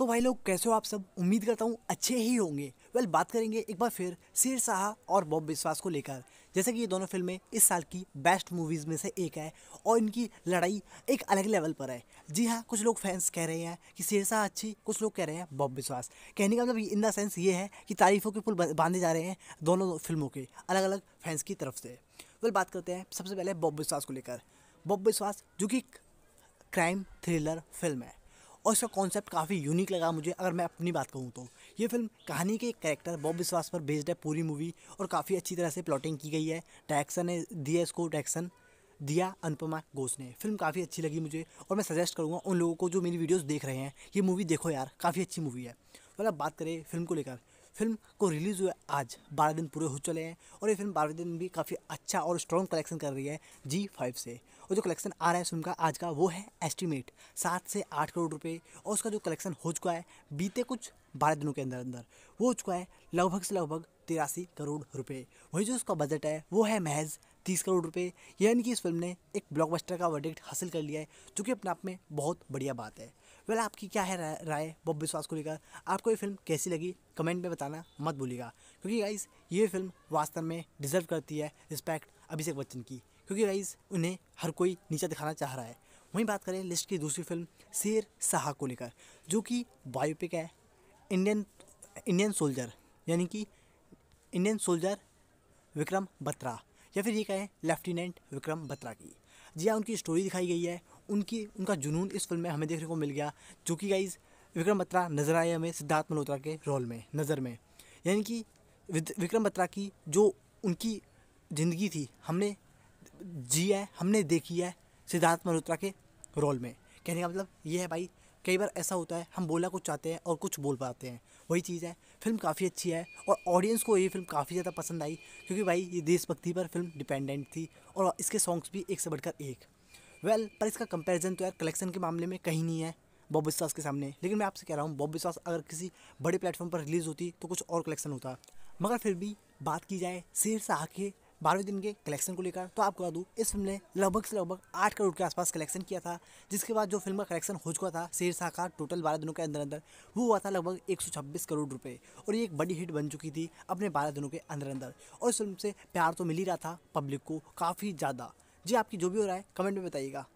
तो भाई लोग कैसे हो आप सब उम्मीद करता हूँ अच्छे ही होंगे वेल बात करेंगे एक बार फिर शेर शाह और बॉब विश्वास को लेकर जैसे कि ये दोनों फिल्में इस साल की बेस्ट मूवीज़ में से एक है और इनकी लड़ाई एक अलग लेवल पर है जी हाँ कुछ लोग फैंस कह रहे हैं कि शेर शाह अच्छी कुछ लोग कह रहे हैं बॉब विश्वास कहने का मतलब इन द सेंस ये है कि तारीफों के पुल बांधे जा रहे हैं दोनों फिल्मों के अलग अलग फैंस की तरफ से वेल बात करते हैं सबसे पहले बॉब विश्वास को लेकर बॉब विश्वास जो कि क्राइम थ्रिलर फिल्म है और इसका कॉन्सेप्ट काफ़ी यूनिक लगा मुझे अगर मैं अपनी बात कहूँ तो ये फिल्म कहानी के कैरेक्टर बॉब विश्वास पर बेस्ड है पूरी मूवी और काफ़ी अच्छी तरह से प्लॉटिंग की गई है डायरेक्शन ने दिया इसको डायरेक्शन दिया अनुपमा घोष ने फिल्म काफ़ी अच्छी लगी मुझे और मैं सजेस्ट करूँगा उन लोगों को जो मेरी वीडियोज़ देख रहे हैं ये मूवी देखो यार काफ़ी अच्छी मूवी है मतलब बात करें फिल्म को लेकर फिल्म को रिलीज़ हुए आज बारह दिन पूरे हो चले हैं और ये फिल्म बारह दिन भी काफ़ी अच्छा और स्ट्रॉन्ग कलेक्शन कर रही है जी फाइव से और जो कलेक्शन आ रहा है फिल्म का आज का वो है एस्टिमेट सात से आठ करोड़ रुपये और उसका जो कलेक्शन हो चुका है बीते कुछ बारह दिनों के अंदर अंदर वो हो चुका है लगभग से लगभग तिरासी करोड़ रुपए वही जो उसका बजट है वो है महज तीस करोड़ रुपए यानी कि इस फिल्म ने एक ब्लॉकबस्टर का वर्डिक्ट हासिल कर लिया है जो कि अपने आप में बहुत बढ़िया बात है वेल आपकी क्या है राय बॉब विश्वास को लेकर आपको ये फिल्म कैसी लगी कमेंट में बताना मत भूलिएगा क्योंकि गाइज ये फिल्म वास्तव में डिजर्व करती है रिस्पेक्ट अभिषेक बच्चन की क्योंकि गाइज उन्हें हर कोई नीचा दिखाना चाह रहा है वहीं बात करें लिस्ट की दूसरी फिल्म शेर शाह को लेकर जो कि बायोपिक है इंडियन इंडियन सोल्जर यानी कि इंडियन सोल्जर विक्रम बत्रा या फिर ये कहें लेफ्टिनेंट विक्रम बत्रा की जी हाँ उनकी स्टोरी दिखाई गई है उनकी उनका जुनून इस फिल्म में हमें देखने को मिल गया जो कि गाइज विक्रम बत्रा नजर आए हमें सिद्धार्थ मल्होत्रा के रोल में नज़र में यानी कि विक्रम बत्रा की जो उनकी ज़िंदगी थी हमने जी है हमने देखी है सिद्धार्थ मल्होत्रा के रोल में कहने का मतलब ये है भाई कई बार ऐसा होता है हम बोला कुछ चाहते हैं और कुछ बोल पाते हैं वही चीज़ है फिल्म काफ़ी अच्छी है और ऑडियंस को ये फिल्म काफ़ी ज़्यादा पसंद आई क्योंकि भाई ये देशभक्ति पर फिल्म डिपेंडेंट थी और इसके सॉन्ग्स भी एक से बढ़कर एक वेल well, पर इसका कंपैरिजन तो यार कलेक्शन के मामले में कहीं नहीं है बॉब विश्वास के सामने लेकिन मैं आपसे कह रहा हूँ बॉब विश्वास अगर किसी बड़े प्लेटफॉर्म पर रिलीज़ होती तो कुछ और कलेक्शन होता मगर फिर भी बात की जाए शेर से के बारहवें दिन के कलेक्शन को लेकर तो आपको बता दूँ इस फिल्म ने लगभग से लगभग आठ करोड़ के आसपास कलेक्शन किया था जिसके बाद जो फिल्म का कलेक्शन हो चुका था शाह का टोटल बारह दिनों के अंदर अंदर वो हुआ था लगभग एक करोड़ रुपये और ये एक बड़ी हिट बन चुकी थी अपने बारह दिनों के अंदर अंदर और इस फिल्म से प्यार तो मिल ही रहा था पब्लिक को काफ़ी ज़्यादा जी आपकी जो भी हो रहा है कमेंट में बताइएगा